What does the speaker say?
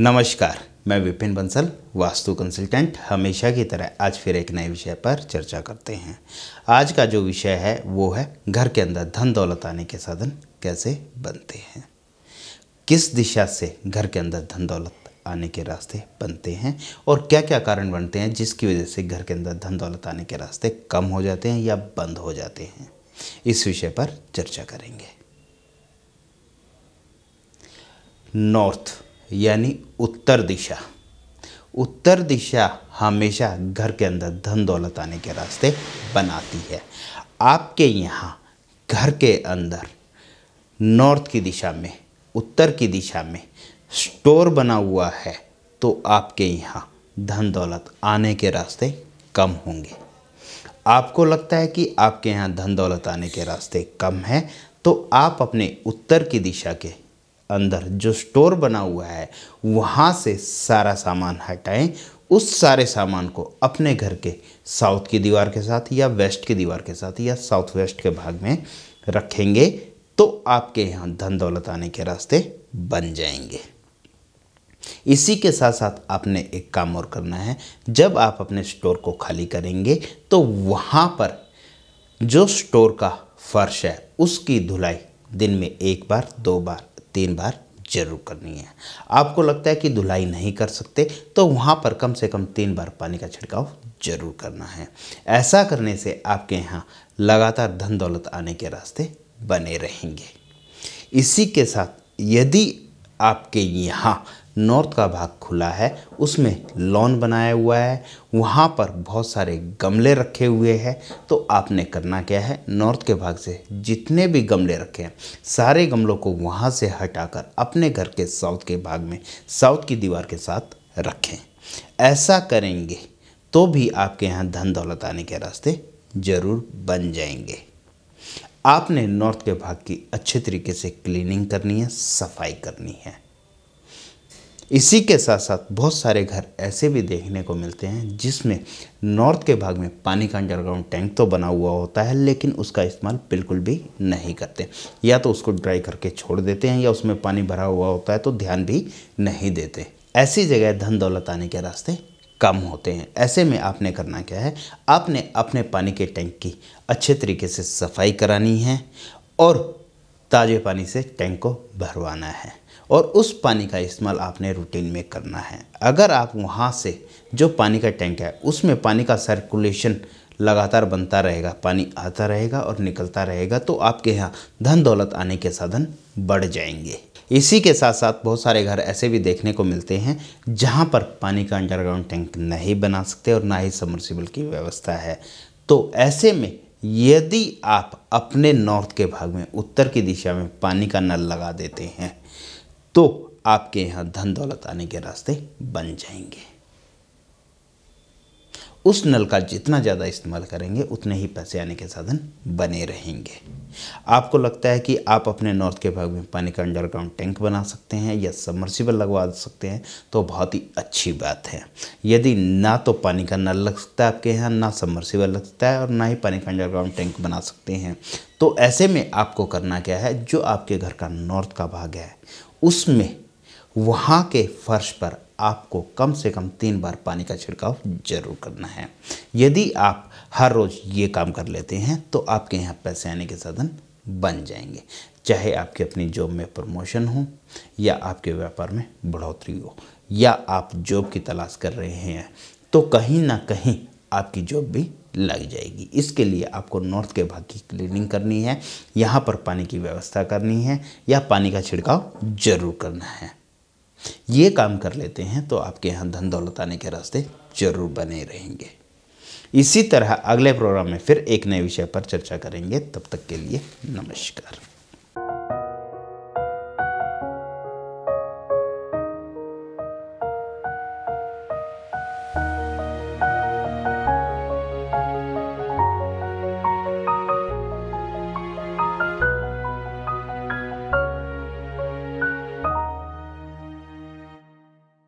नमस्कार मैं विपिन बंसल वास्तु कंसल्टेंट हमेशा की तरह आज फिर एक नए विषय पर चर्चा करते हैं आज का जो विषय है वो है घर के अंदर धन दौलत आने के साधन कैसे बनते हैं किस दिशा से घर के अंदर धन दौलत आने के रास्ते बनते हैं और क्या क्या कारण बनते हैं जिसकी वजह से घर के अंदर धन दौलत आने के रास्ते कम हो जाते हैं या बंद हो जाते हैं इस विषय पर चर्चा करेंगे नॉर्थ यानी उत्तर दिशा उत्तर दिशा हमेशा घर के अंदर धन दौलत आने के रास्ते बनाती है आपके यहाँ घर के अंदर नॉर्थ की दिशा में उत्तर की दिशा में स्टोर बना हुआ है तो आपके यहाँ धन दौलत आने के रास्ते कम होंगे आपको लगता है कि आपके यहाँ धन दौलत आने के रास्ते कम हैं तो आप अपने उत्तर की दिशा के अंदर जो स्टोर बना हुआ है वहाँ से सारा सामान हटाएं उस सारे सामान को अपने घर के साउथ की दीवार के साथ या वेस्ट की दीवार के साथ या साउथ वेस्ट के भाग में रखेंगे तो आपके यहाँ धन दौलत आने के रास्ते बन जाएंगे इसी के साथ साथ आपने एक काम और करना है जब आप अपने स्टोर को खाली करेंगे तो वहाँ पर जो स्टोर का फर्श है उसकी धुलाई दिन में एक बार दो बार तीन बार जरूर करनी है आपको लगता है कि धुलाई नहीं कर सकते तो वहाँ पर कम से कम तीन बार पानी का छिड़काव जरूर करना है ऐसा करने से आपके यहाँ लगातार धन दौलत आने के रास्ते बने रहेंगे इसी के साथ यदि आपके यहाँ नॉर्थ का भाग खुला है उसमें लॉन बनाया हुआ है वहाँ पर बहुत सारे गमले रखे हुए हैं तो आपने करना क्या है नॉर्थ के भाग से जितने भी गमले रखे हैं सारे गमलों को वहाँ से हटाकर अपने घर के साउथ के भाग में साउथ की दीवार के साथ रखें ऐसा करेंगे तो भी आपके यहाँ धन दौलत आने के रास्ते ज़रूर बन जाएंगे आपने नॉर्थ के भाग की अच्छे तरीके से क्लीनिंग करनी है सफाई करनी है इसी के साथ साथ बहुत सारे घर ऐसे भी देखने को मिलते हैं जिसमें नॉर्थ के भाग में पानी का अंडरग्राउंड टैंक तो बना हुआ होता है लेकिन उसका इस्तेमाल बिल्कुल भी नहीं करते या तो उसको ड्राई करके छोड़ देते हैं या उसमें पानी भरा हुआ होता है तो ध्यान भी नहीं देते ऐसी जगह धन दौलत आने के रास्ते कम होते हैं ऐसे में आपने करना क्या है आपने अपने पानी के टैंक की अच्छे तरीके से सफाई करानी है और ताज़े पानी से टैंक को भरवाना है और उस पानी का इस्तेमाल आपने रूटीन में करना है अगर आप वहाँ से जो पानी का टैंक है उसमें पानी का सर्कुलेशन लगातार बनता रहेगा पानी आता रहेगा और निकलता रहेगा तो आपके यहाँ धन दौलत आने के साधन बढ़ जाएंगे इसी के साथ साथ बहुत सारे घर ऐसे भी देखने को मिलते हैं जहाँ पर पानी का अंडरग्राउंड टैंक नहीं बना सकते और ना ही सबमर्सिबल की व्यवस्था है तो ऐसे में यदि आप अपने नॉर्थ के भाग में उत्तर की दिशा में पानी का नल लगा देते हैं तो आपके यहां धन दौलत आने के रास्ते बन जाएंगे उस नल का जितना ज़्यादा इस्तेमाल करेंगे उतने ही पैसे आने के साधन बने रहेंगे आपको लगता है कि आप अपने नॉर्थ के भाग में पानी का अंडरग्राउंड टैंक बना सकते हैं या सबमर्सिबल लगवा सकते हैं तो बहुत ही अच्छी बात है यदि ना तो पानी का नल लग सकता है आपके यहाँ ना सबमर्सिबल लग सकता है और ना ही पानी का अंडरग्राउंड टैंक बना सकते हैं तो ऐसे में आपको करना क्या है जो आपके घर का नॉर्थ का भाग है उसमें वहाँ के फर्श पर आपको कम से कम तीन बार पानी का छिड़काव जरूर करना है यदि आप हर रोज़ ये काम कर लेते हैं तो आपके यहाँ पैसे आने के साधन बन जाएंगे चाहे आपकी अपनी जॉब में प्रमोशन हो या आपके व्यापार में बढ़ोतरी हो या आप जॉब की तलाश कर रहे हैं तो कहीं ना कहीं आपकी जॉब भी लग जाएगी इसके लिए आपको नॉर्थ के भाग की क्लीनिंग करनी है यहाँ पर पानी की व्यवस्था करनी है या पानी का छिड़काव जरूर करना है ये काम कर लेते हैं तो आपके यहाँ धन दौलत आने के रास्ते जरूर बने रहेंगे इसी तरह अगले प्रोग्राम में फिर एक नए विषय पर चर्चा करेंगे तब तक के लिए नमस्कार